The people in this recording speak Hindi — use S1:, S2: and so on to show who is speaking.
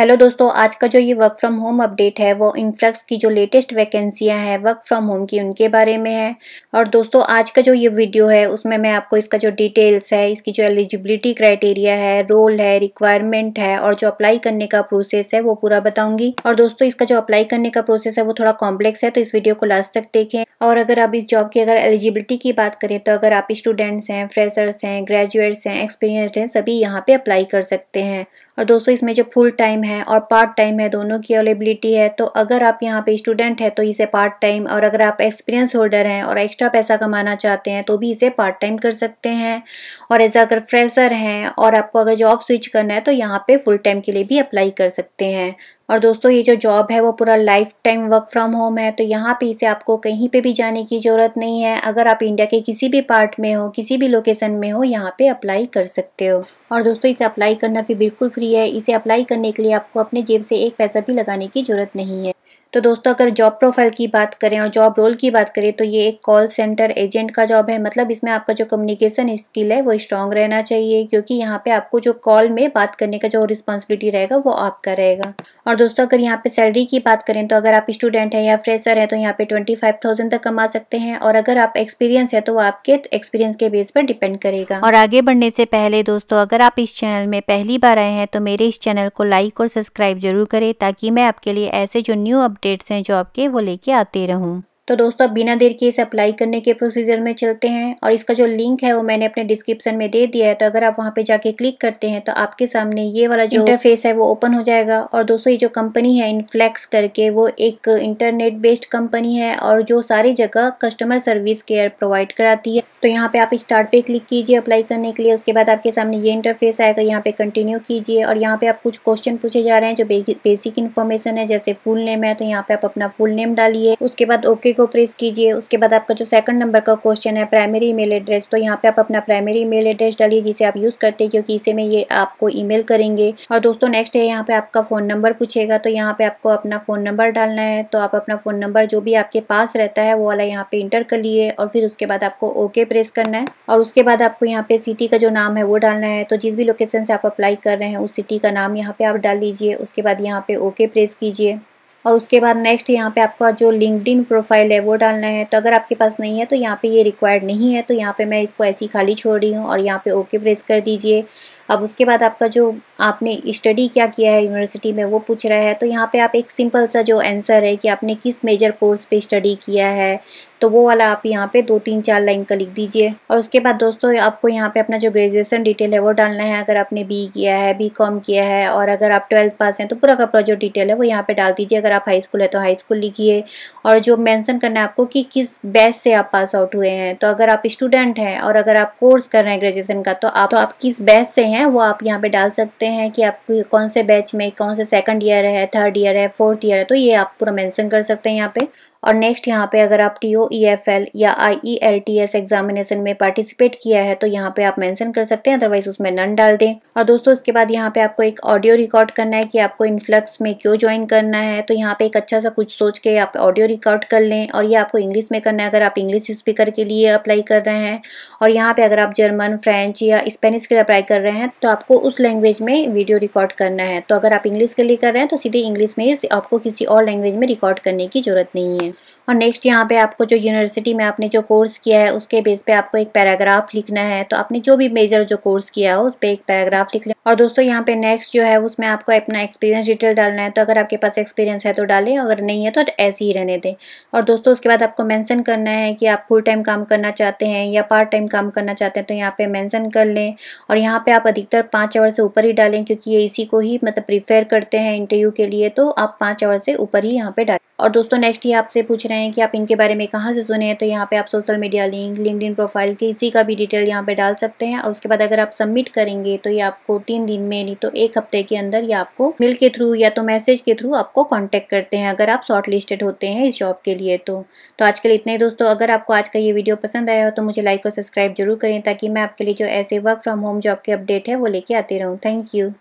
S1: हेलो दोस्तों आज का जो ये वर्क फ्रॉम होम अपडेट है वो इनफ्लक्स की जो लेटेस्ट वैकेंसियां हैं वर्क फ्रॉम होम की उनके बारे में है और दोस्तों आज का जो ये वीडियो है उसमें मैं आपको इसका जो डिटेल्स है इसकी जो एलिजिबिलिटी क्राइटेरिया है रोल है रिक्वायरमेंट है और जो अप्लाई करने का प्रोसेस है वो पूरा बताऊंगी और दोस्तों इसका जो अप्लाई करने का प्रोसेस है वो थोड़ा कॉम्प्लेक्स है तो इस वीडियो को लास्ट तक देखें और अगर आप इस जॉब की अगर एलिजिबिलिटी की बात करें तो अगर आप स्टूडेंट्स हैं फ्रेशर्स हैं ग्रेजुएट्स हैं एक्सपीरियंसड हैं सभी यहाँ पर अप्लाई कर सकते हैं और दोस्तों इसमें जो फुल टाइम है और पार्ट टाइम है दोनों की अवेलेबिलिटी है तो अगर आप यहाँ पे स्टूडेंट है तो इसे पार्ट टाइम और अगर आप एक्सपीरियंस होल्डर हैं और एक्स्ट्रा पैसा कमाना चाहते हैं तो भी इसे पार्ट टाइम कर सकते हैं और एज अगर फ्रेशर हैं और आपको अगर जॉब स्विच करना है तो यहाँ पर फुल टाइम के लिए भी अप्लाई कर सकते हैं और दोस्तों ये जो जॉब है वो पूरा lifetime work from home है तो यहाँ पे इसे आपको कहीं पे भी जाने की ज़रूरत नहीं है अगर आप इंडिया के किसी भी पार्ट में हो किसी भी लोकेशन में हो यहाँ पे अप्लाई कर सकते हो और दोस्तों इसे अप्लाई करना भी बिल्कुल फ्री है इसे अप्लाई करने के लिए आपको अपने जेब से एक पैसा भी लगाने की ज़रूरत नहीं है तो दोस्तों अगर जॉब प्रोफाइल की बात करें और जॉब रोल की बात करें तो ये एक कॉल सेंटर एजेंट का जॉब है मतलब इसमें आपका जो कम्युनिकेशन स्किल है वो स्ट्रांग रहना चाहिए क्योंकि यहाँ पे आपको जो कॉल में बात करने का जो रिस्पॉन्सिबिलिटी रहेगा वो आपका रहेगा और दोस्तों अगर यहाँ पे सैलरी की बात करें तो अगर आप स्टूडेंट हैं या फ्रेशर हैं तो यहाँ पे ट्वेंटी फाइव थाउजेंड तक कमा सकते हैं और अगर आप एक्सपीरियंस है तो वो आपके एक्सपीरियंस के बेस पर डिपेंड करेगा और आगे बढ़ने से पहले दोस्तों अगर आप इस चैनल में पहली बार आए हैं तो मेरे इस चैनल को लाइक और सब्सक्राइब जरूर करें ताकि मैं आपके लिए ऐसे जो न्यू अपडेट अपडेट्स हैं जॉब के वो लेके आते रहूँ तो दोस्तों आप बिना देर के इसे अप्लाई करने के प्रोसीजर में चलते हैं और इसका जो लिंक है वो मैंने अपने डिस्क्रिप्शन में दे दिया है तो अगर आप वहाँ पे जाके क्लिक करते हैं तो आपके सामने ये वाला जो इंटरफेस है वो ओपन हो जाएगा और दोस्तों ये जो कंपनी है इनफ्लेक्स करके वो एक इंटरनेट बेस्ड कंपनी है और जो सारी जगह कस्टमर सर्विस केयर प्रोवाइड कराती है तो यहाँ पे आप स्टार्ट पे क्लिक कीजिए अप्लाई करने के लिए उसके बाद आपके सामने ये इंटरफेस आएगा यहाँ पे कंटिन्यू कीजिए और यहाँ पे आप कुछ क्वेश्चन पूछे जा रहे हैं जो बेसिक इन्फॉर्मेशन है जैसे फुल नेम है तो यहाँ पे आप अपना फुल नेम डालिए उसके बाद ओके को प्रेस कीजिए उसके बाद आपका जो सेकंड नंबर का क्वेश्चन है प्राइमरी ईमेल एड्रेस तो यहाँ पे आप अपना प्राइमरी ईमेल एड्रेस डालिए जिसे आप यूज़ करते हैं क्योंकि इसे में ये आपको ईमेल करेंगे और दोस्तों नेक्स्ट है यहाँ पे आपका फ़ोन नंबर पूछेगा तो यहाँ पे आपको अपना फ़ोन नंबर डालना है तो आप अपना फ़ोन नंबर जो भी आपके पास रहता है वो वाला यहाँ पर इंटर कर लिए और फिर उसके बाद आपको ओके प्रेस करना है और उसके बाद आपको यहाँ पर सिटी का जो नाम है वो डालना है तो जिस भी लोकेशन से आप अप्लाई कर रहे हैं उस सिटी का नाम यहाँ पर आप डाल लीजिए उसके बाद यहाँ पर ओके प्रेस कीजिए और उसके बाद नेक्स्ट यहाँ पे आपका जो लिंकड प्रोफाइल है वो डालना है तो अगर आपके पास नहीं है तो यहाँ पे ये रिक्वायर्ड नहीं है तो यहाँ पे मैं इसको ऐसी खाली छोड़ रही हूँ और यहाँ पे ओके प्रेस कर दीजिए अब उसके बाद आपका जो आपने स्टडी क्या किया है यूनिवर्सिटी में वो पूछ रहा है तो यहाँ पर आप एक सिंपल सा जो आंसर है कि आपने किस मेजर कोर्स पर स्टडी किया है तो वो वाला आप यहाँ पे दो तीन चार लाइन का लिख दीजिए और उसके बाद दोस्तों आपको यहाँ पे अपना जो ग्रेजुएशन डिटेल है वो डालना है अगर आपने बी किया है बी किया है और अगर आप ट्वेल्थ पास हैं तो पूरा का पूरा जो डिटेल है वो यहाँ पे डाल दीजिए अगर अगर आप हाई स्कूल है तो हाई स्कूल लिखिए और जो मेंशन करना है आपको कि किस बैच से आप पास आउट हुए हैं तो अगर आप स्टूडेंट हैं और अगर आप कोर्स कर रहे हैं ग्रेजुएशन का तो आप तो आप किस बैच से हैं वो आप यहाँ पे डाल सकते हैं कि आप कौन से बैच में कौन से सेकेंड ईयर है थर्ड ईयर है फोर्थ ईयर है तो ये आप पूरा मैंसन कर सकते हैं यहाँ पर और नेक्स्ट यहाँ पे अगर आप T O E F L या I E L T S examination में पार्टिसिपेट किया है तो यहाँ पे आप मेंशन कर सकते हैं अदरवाइज उसमें नन डाल दें और दोस्तों इसके बाद यहाँ पे आपको एक ऑडियो रिकॉर्ड करना है कि आपको इनफ्लक्स में क्यों ज्वाइन करना है तो यहाँ पे एक अच्छा सा कुछ सोच के आप ऑडियो रिकॉर्ड कर लें और ये आपको इंग्लिश में करना है अगर आप इंग्लिश स्पीकर के लिए अप्लाई कर रहे हैं और यहाँ पे अगर आप जर्मन फ्रेंच या स्पेनिश के लिए अप्लाई कर रहे हैं तो आपको उस लैंग्वेज में वीडियो रिकॉर्ड करना है तो अगर आप इंग्लिश के लिए कर रहे हैं तो सीधे इंग्लिश में आपको किसी और लैंग्वेज में रिकॉर्ड करने की जरूरत नहीं है time और नेक्स्ट यहाँ पे आपको जो यूनिवर्सिटी में आपने जो कोर्स किया है उसके बेस पे आपको एक पैराग्राफ लिखना है तो आपने जो भी मेजर जो कोर्स किया हो उस पर एक पैराग्राफ लिख लें और दोस्तों यहाँ पे नेक्स्ट जो है उसमें आपको अपना एक्सपीरियंस डिटेल डालना है तो अगर आपके पास एक्सपीरियंस है तो डालें अगर नहीं है तो ऐसे ही रहने दें और दोस्तों उसके बाद आपको मैंसन करना है कि आप फुल टाइम काम करना चाहते हैं या पार्ट टाइम काम करना चाहते हैं तो यहाँ पर मैंसन कर लें और यहाँ पर आप अधिकतर पाँच आवर से ऊपर ही डालें क्योंकि ये इसी को ही मतलब प्रीफेयर करते हैं इंटरव्यू के लिए तो आप पाँच आवर से ऊपर ही यहाँ पर डालें और दोस्तों नेक्स्ट ये आपसे पूछ रहे हैं कि आप इनके बारे में कहाँ से सुने हैं तो यहाँ पे आप social media link linked profile किसी का भी डिटेल यहाँ पे डाल सकते हैं और उसके बाद अगर आप सबमिट करेंगे तो ये आपको तीन दिन में नहीं तो एक हफ्ते के अंदर ये आपको मेल के थ्रू या तो मैसेज के थ्रू आपको कॉन्टैक्ट करते हैं अगर आप शॉर्ट लिस्टेड होते हैं इस जॉब के लिए तो, तो आज के लिए दोस्तों अगर आपको आज का ये वीडियो पसंद आया हो तो मुझे लाइक और सब्सक्राइब जरूर करें ताकि मैं आपके लिए जो ऐसे वर्क फ्रॉम होम जॉब के अपडेट है वो लेके आती रहूँ थैंक यू